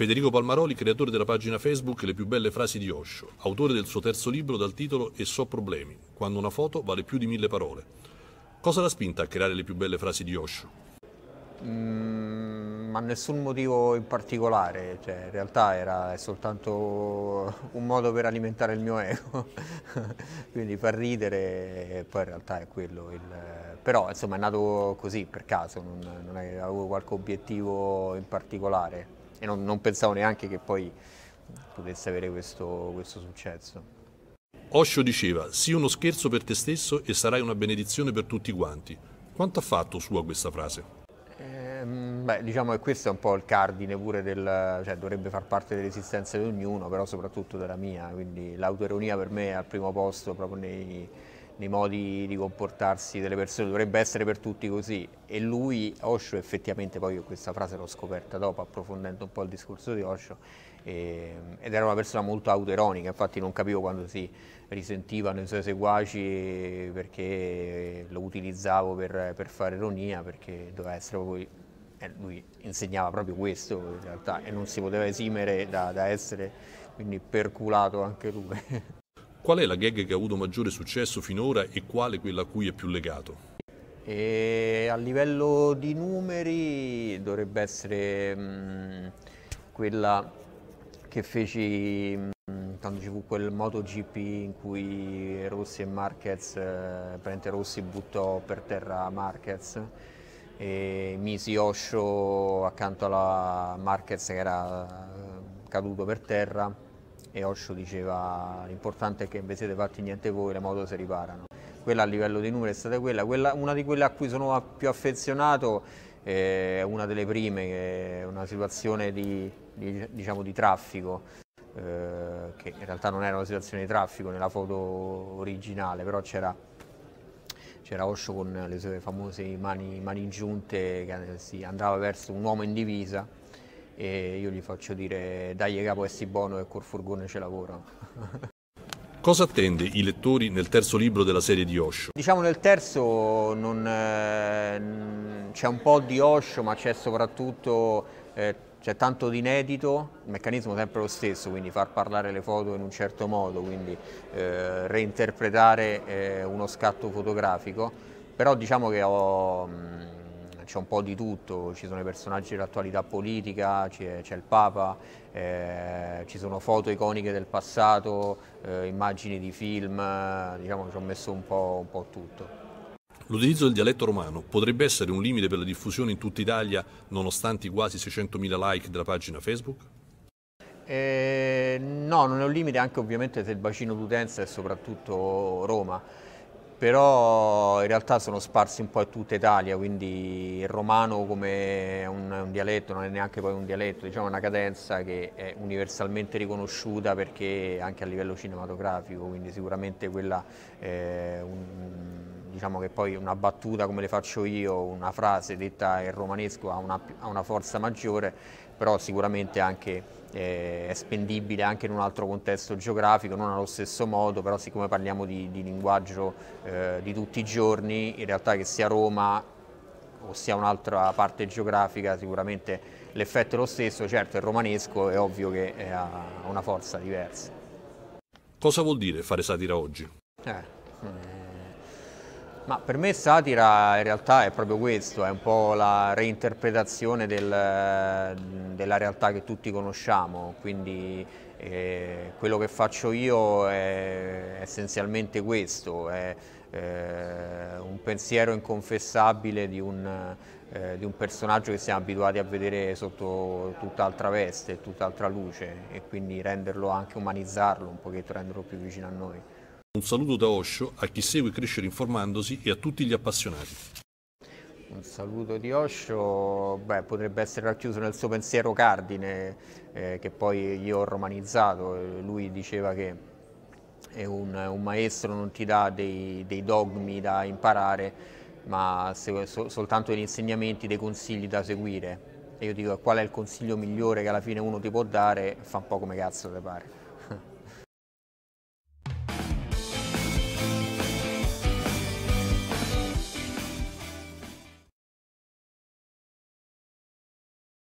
Federico Palmaroli, creatore della pagina Facebook Le più belle frasi di Osho, autore del suo terzo libro dal titolo E so problemi, quando una foto vale più di mille parole. Cosa l'ha spinta a creare le più belle frasi di Osho? Mm, ma nessun motivo in particolare, cioè, in realtà era soltanto un modo per alimentare il mio ego, quindi far ridere, poi in realtà è quello. Il... Però insomma è nato così per caso, non, non avevo qualche obiettivo in particolare e non, non pensavo neanche che poi potesse avere questo, questo successo. Osho diceva, sii uno scherzo per te stesso e sarai una benedizione per tutti quanti. Quanto ha fatto sua questa frase? Ehm, beh, diciamo che questo è un po' il cardine pure del... cioè dovrebbe far parte dell'esistenza di ognuno, però soprattutto della mia, quindi l'autoironia per me è al primo posto proprio nei, nei modi di comportarsi delle persone, dovrebbe essere per tutti così. E lui, Osho, effettivamente, poi io questa frase l'ho scoperta dopo, approfondendo un po' il discorso di Osho, e, ehm, ed era una persona molto autoironica, infatti non capivo quando si risentivano i suoi seguaci perché lo utilizzavo per, per fare ironia, perché doveva essere proprio... Eh, lui insegnava proprio questo in realtà e non si poteva esimere da, da essere quindi perculato anche lui. Qual è la gag che ha avuto maggiore successo finora e quale quella a cui è più legato? E a livello di numeri dovrebbe essere mh, mm, quella che feci mh, mm, quando ci fu quel MotoGP in cui Rossi e Marquez, eh, Prente Rossi buttò per terra Marquez e misi Osho accanto alla Marquez che era eh, caduto per terra e Osho diceva l'importante è che invece siete fatti niente voi, le moto si riparano. Quella a livello di numeri è stata quella. quella una di quelle a cui sono più affezionato è eh, una delle prime, che è una situazione di, di, diciamo, di traffico, eh, che in realtà non era una situazione di traffico nella foto originale, però c'era c'era Osho con le sue famose mani, mani giunte che si andava verso un uomo in divisa e io gli faccio dire dai capo essi buono e col furgone ce lavora. Cosa attende i lettori nel terzo libro della serie di Osho? Diciamo nel terzo eh, c'è un po' di Osho ma c'è soprattutto eh, c'è tanto di inedito, il meccanismo è sempre lo stesso, quindi far parlare le foto in un certo modo, quindi eh, reinterpretare eh, uno scatto fotografico, però diciamo che ho... Mh, mm, c'è un po' di tutto, ci sono i personaggi dell'attualità politica, c'è, il Papa, eh, ci sono foto iconiche del passato, eh, immagini di film, eh, diciamo ci ho messo un po', un po tutto. L'utilizzo del dialetto romano potrebbe essere un limite per la diffusione in tutta Italia nonostante i quasi 600.000 like della pagina Facebook? Eh, no, non è un limite anche ovviamente se il bacino d'utenza è soprattutto Roma però in realtà sono sparsi un po' in tutta Italia, quindi il romano come un, un dialetto non è neanche poi un dialetto, diciamo una cadenza che è universalmente riconosciuta perché anche a livello cinematografico, quindi sicuramente quella è un, diciamo che poi una battuta come le faccio io, una frase detta in romanesco ha una, ha una forza maggiore, però sicuramente anche, eh, è spendibile anche in un altro contesto geografico, non allo stesso modo, però siccome parliamo di, di linguaggio eh, di tutti i giorni, in realtà che sia Roma o sia un'altra parte geografica, sicuramente l'effetto è lo stesso, certo il romanesco è ovvio che eh, ha una forza diversa. Cosa vuol dire fare satira oggi? Eh, mm, ma per me satira in realtà è proprio questo, è un po' la reinterpretazione del, della realtà che tutti conosciamo, quindi eh, quello che faccio io è essenzialmente questo, è eh, un pensiero inconfessabile di un, eh, di un, personaggio che siamo abituati a vedere sotto tutt'altra veste, tutt'altra luce e quindi renderlo anche umanizzarlo un pochetto, renderlo più vicino a noi. Un saluto da Osho a chi segue Crescere Informandosi e a tutti gli appassionati. Un saluto di Osho, beh, potrebbe essere racchiuso nel suo pensiero cardine, eh, che poi io ho romanizzato. Lui diceva che un, un maestro non ti dà dei, dei dogmi da imparare, ma se, so, soltanto degli insegnamenti, dei consigli da seguire. E io dico, qual è il consiglio migliore che alla fine uno ti può dare? Fa un po' come cazzo ti pare.